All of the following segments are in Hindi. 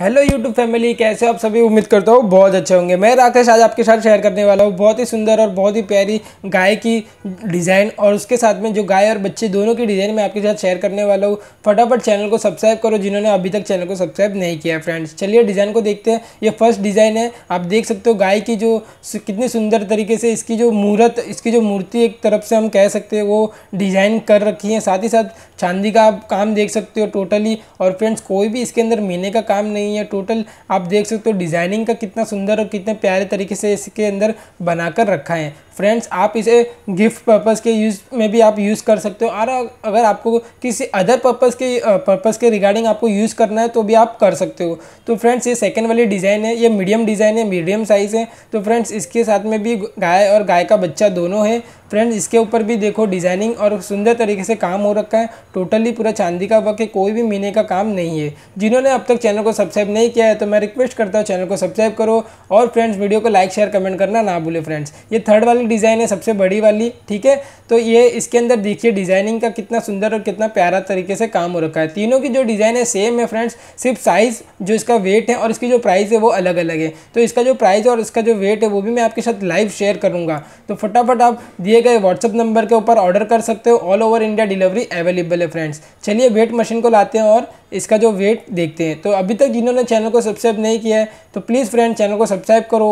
हेलो यूट्यूब फैमिली कैसे आप सभी उम्मीद करता हूँ बहुत अच्छे होंगे मैं राकेश आज आपके साथ शेयर करने वाला हूँ बहुत ही सुंदर और बहुत ही प्यारी गाय की डिज़ाइन और उसके साथ में जो गाय और बच्चे दोनों की डिज़ाइन मैं आपके साथ शेयर करने वाला हूँ फटाफट चैनल को सब्सक्राइब करो जिन्होंने अभी तक चैनल को सब्सक्राइब नहीं किया फ्रेंड्स चलिए डिज़ाइन को देखते हैं ये फर्स्ट डिज़ाइन है आप देख सकते हो गाय की जो कितनी सुंदर तरीके से इसकी जो मूर्त इसकी जो मूर्ति एक तरफ से हम कह सकते हैं वो डिज़ाइन कर रखी है साथ ही साथ चांदी का आप काम देख सकते हो टोटली और फ्रेंड्स कोई भी इसके अंदर महीने का काम नहीं हुई है टोटल आप देख सकते हो डिज़ाइनिंग का कितना सुंदर और कितने प्यारे तरीके से इसके अंदर बनाकर रखा है फ्रेंड्स आप इसे गिफ्ट पर्पज़ के यूज़ में भी आप यूज़ कर सकते हो और अगर आपको किसी अदर पर्पज़ के पर्पज़ के रिगार्डिंग आपको यूज़ करना है तो भी आप कर सकते हो तो फ्रेंड्स ये सेकेंड वाली डिज़ाइन है ये मीडियम डिज़ाइन है मीडियम साइज़ है तो फ्रेंड्स इसके साथ में भी गाय और गाय का बच्चा दोनों है फ्रेंड्स इसके ऊपर भी देखो डिज़ाइनिंग और सुंदर तरीके से काम हो रखा है टोटली पूरा चांदी का वक़्त है कोई भी मीने का काम नहीं है जिन्होंने अब तक चैनल को सब्सक्राइब नहीं किया है तो मैं रिक्वेस्ट करता हूँ चैनल को सब्सक्राइब करो और फ्रेंड्स वीडियो को लाइक शेयर कमेंट करना ना भूले फ्रेंड्स ये थर्ड वाली डिज़ाइन है सबसे बड़ी वाली ठीक है तो ये इसके अंदर देखिए डिज़ाइनिंग का कितना सुंदर और कितना प्यारा तरीके से काम हो रखा है तीनों की जो डिज़ाइन है सेम है फ्रेंड्स सिर्फ साइज़ जो इसका वेट है और इसकी जो प्राइस है वो अलग अलग है तो इसका जो प्राइस और इसका जो वेट है वो भी मैं आपके साथ लाइव शेयर करूँगा तो फटाफट आप दिए गए व्हाट्सअप नंबर के ऊपर ऑर्डर कर सकते हो all over India delivery available है फ्रेंड्स चलिए वेट मशीन को लाते हैं और इसका जो वेट देखते हैं तो अभी तक जिन्होंने चैनल को सब्सक्राइब नहीं किया है तो प्लीज़ फ्रेंड चैनल को सब्सक्राइब करो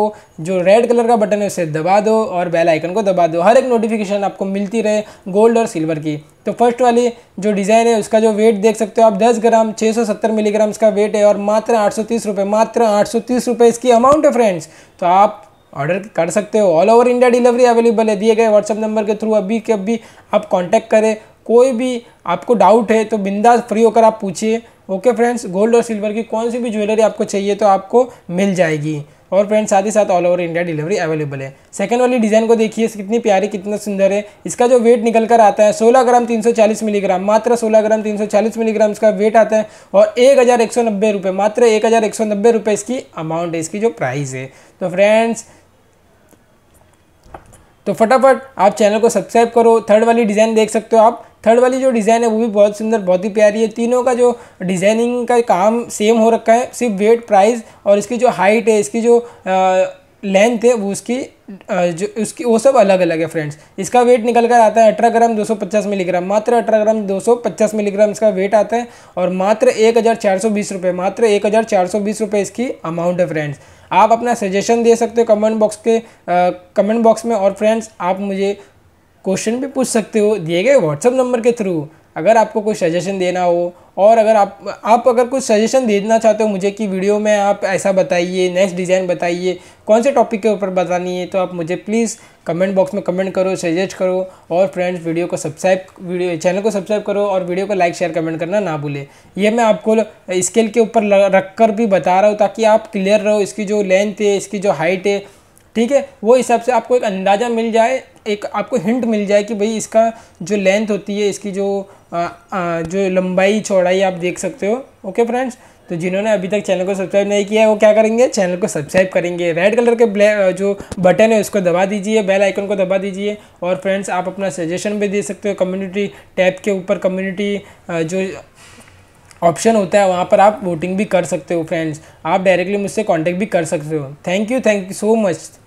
जो रेड कलर का बटन है उसे दबा दो और बेल आइकन को दबा दो हर एक नोटिफिकेशन आपको मिलती रहे गोल्ड और सिल्वर की तो फर्स्ट वाली जो डिज़ाइन है उसका जो वेट देख सकते हो आप 10 ग्राम 670 मिलीग्राम इसका वेट है और मात्र आठ रुपए मात्र आठ रुपए इसकी अमाउंट है फ्रेंड्स तो आप ऑर्डर कर सकते हो all over India delivery available है दिए गए व्हाट्सअप नंबर के थ्रू अभी के अभी आप कॉन्टैक्ट करें कोई भी आपको डाउट है तो बिंदास फ्री होकर आप पूछिए ओके फ्रेंड्स गोल्ड और सिल्वर की कौन सी भी ज्वेलरी आपको चाहिए तो आपको मिल जाएगी और फ्रेंड्स साथ ही साथ all over India delivery available है सेकंड वाली डिज़ाइन को देखिए कितनी प्यारी कितना सुंदर है इसका जो वेट निकल कर आता है 16 ग्राम 340 मिलीग्राम मात्र 16 ग्राम 340 मिलीग्राम इसका वेट आता है और एक हज़ार एक सौ नब्बे रुपये मात्र एक हज़ार एक सौ नब्बे रुपये इसकी अमाउंट है इसकी जो प्राइस है तो फ्रेंड्स तो फटाफट आप चैनल को सब्सक्राइब करो थर्ड वाली डिज़ाइन देख सकते हो आप थर्ड वाली जो डिज़ाइन है वो भी बहुत सुंदर बहुत ही प्यारी है तीनों का जो डिज़ाइनिंग का काम सेम हो रखा है सिर्फ वेट प्राइस और इसकी जो हाइट है इसकी जो लेंथ है वो उसकी जो उसकी वो सब अलग अलग है फ्रेंड्स इसका वेट निकल कर आता है अठारह ग्राम 250 मिलीग्राम मात्र अठारह ग्राम 250 मिलीग्राम इसका वेट आता है और मात्र एक हज़ार चार सौ बीस रुपये मात्र एक हज़ार चार सौ बीस रुपये इसकी अमाउंट है फ्रेंड्स आप अपना सजेशन दे सकते हो कमेंट बॉक्स के कमेंट बॉक्स में और फ्रेंड्स आप मुझे क्वेश्चन भी पूछ सकते हो दिए गए व्हाट्सअप नंबर के थ्रू अगर आपको कोई सजेशन देना हो और अगर आप आप अगर कुछ सजेशन देना चाहते हो मुझे कि वीडियो में आप ऐसा बताइए नेक्स्ट डिज़ाइन बताइए कौन से टॉपिक के ऊपर बतानी है तो आप मुझे प्लीज़ कमेंट बॉक्स में कमेंट करो सजेस्ट करो और फ्रेंड्स वीडियो को सब्सक्राइब वीडियो चैनल को सब्सक्राइब करो और वीडियो को लाइक शेयर कमेंट करना ना भूले ये मैं आपको स्केल के ऊपर रख कर भी बता रहा हूँ ताकि आप क्लियर रहो इसकी जो लेंथ है इसकी जो हाइट है ठीक है वो हिसाब से आपको एक अंदाज़ा मिल जाए एक आपको हिंट मिल जाए कि भाई इसका जो लेंथ होती है इसकी जो आ, आ, जो लंबाई चौड़ाई आप देख सकते हो ओके फ्रेंड्स तो जिन्होंने अभी तक चैनल को सब्सक्राइब नहीं किया है वो क्या करेंगे चैनल को सब्सक्राइब करेंगे रेड कलर के ब्लैक जो बटन है उसको दबा दीजिए बेल आइकन को दबा दीजिए और फ्रेंड्स आप अपना सजेशन भी दे सकते हो कम्युनिटी टैब के ऊपर कम्युनिटी जो ऑप्शन होता है वहाँ पर आप वोटिंग भी कर सकते हो फ्रेंड्स आप डायरेक्टली मुझसे कॉन्टेक्ट भी कर सकते हो thank you thank you so much